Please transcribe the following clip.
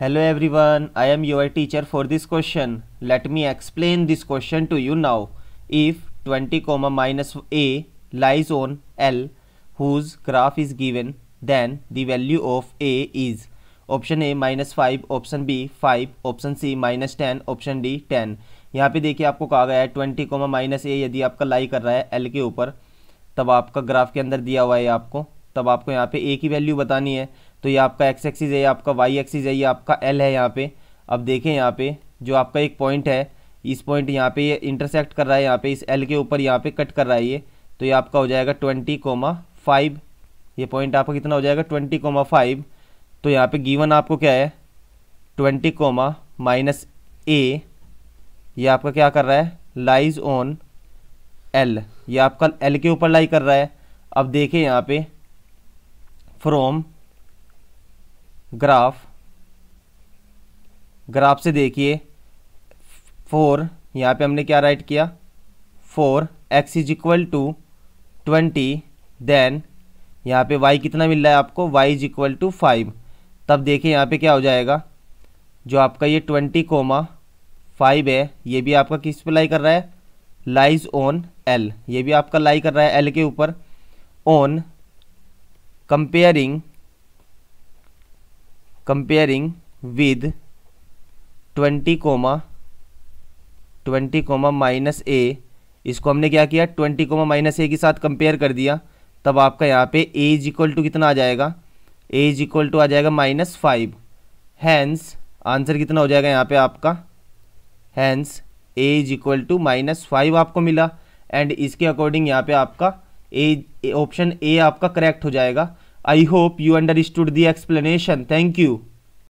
Hello everyone I am your teacher for this question let me explain this question to you now if twenty comma minus A lies on L whose graph is given then the value of A is option A minus five option B five option C minus ten option D ten यहाँ पे देखिए आपको कहा गया है twenty comma minus ए यदि आपका लाई कर रहा है एल के ऊपर तब आपका ग्राफ के अंदर दिया हुआ है आपको तब आपको यहाँ पे ए की वैल्यू बतानी है तो ये आपका एक्स एक्सिस है आपका वाई एक्सिस है ये आपका एल है यहाँ पे अब देखें यहाँ पे जो आपका एक पॉइंट है इस पॉइंट यहाँ पे ये इंटरसेक्ट कर रहा है यहाँ पे इस एल के ऊपर यहाँ पे कट कर रहा है ये तो ये आपका हो जाएगा ट्वेंटी कोमा फाइव ये पॉइंट आपका कितना हो जाएगा ट्वेंटी कोमा फाइव तो यहाँ पे गिवन आपको क्या है ट्वेंटी कोमा माइनस ए ये आपका क्या कर रहा है लाइज ऑन एल ये आपका एल के ऊपर लाई कर रहा है अब देखें यहाँ पे फ्रॉम ग्राफ ग्राफ से देखिए फोर यहाँ पे हमने क्या राइट किया four X is equal to twenty then यहाँ पे वाई कितना मिल रहा है आपको Y is equal to five तब देखिए यहाँ पे क्या हो जाएगा जो आपका ये ट्वेंटी कोमा फाइव है ये भी आपका किस पे लाई कर रहा है लाइज ऑन एल ये भी आपका लाई कर रहा है एल के ऊपर on comparing comparing with twenty comma twenty comma minus A इसको हमने क्या किया ट्वेंटी कोमा माइनस ए के साथ कंपेयर कर दिया तब आपका यहाँ पे ए इज इक्वल टू कितना आ जाएगा ए इज इक्वल टू आ जाएगा माइनस फाइव हैंस आंसर कितना हो जाएगा यहाँ पे आपका hence A is equal to minus five आपको मिला एंड इसके अकॉर्डिंग यहाँ पे आपका ए ऑप्शन ए आपका करेक्ट हो जाएगा I hope you understood the explanation. Thank you.